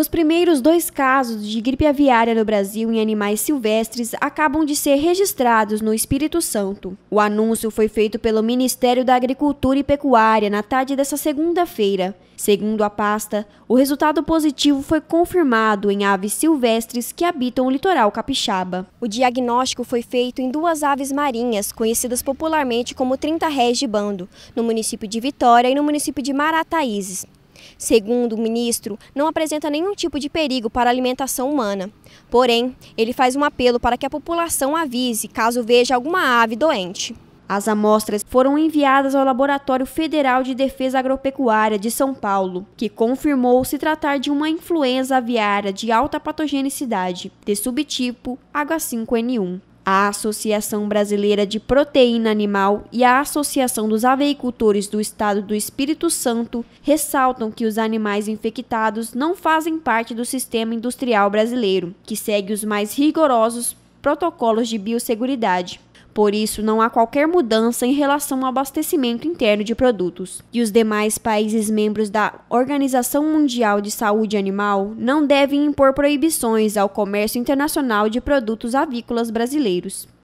Os primeiros dois casos de gripe aviária no Brasil em animais silvestres acabam de ser registrados no Espírito Santo. O anúncio foi feito pelo Ministério da Agricultura e Pecuária na tarde desta segunda-feira. Segundo a pasta, o resultado positivo foi confirmado em aves silvestres que habitam o litoral capixaba. O diagnóstico foi feito em duas aves marinhas, conhecidas popularmente como 30 réis de bando, no município de Vitória e no município de Marataízes. Segundo o ministro, não apresenta nenhum tipo de perigo para a alimentação humana. Porém, ele faz um apelo para que a população avise caso veja alguma ave doente. As amostras foram enviadas ao Laboratório Federal de Defesa Agropecuária de São Paulo, que confirmou se tratar de uma influenza aviária de alta patogenicidade, de subtipo H5N1 a Associação Brasileira de Proteína Animal e a Associação dos Aveicultores do Estado do Espírito Santo ressaltam que os animais infectados não fazem parte do sistema industrial brasileiro, que segue os mais rigorosos protocolos de biosseguridade. Por isso, não há qualquer mudança em relação ao abastecimento interno de produtos. E os demais países membros da Organização Mundial de Saúde Animal não devem impor proibições ao comércio internacional de produtos avícolas brasileiros.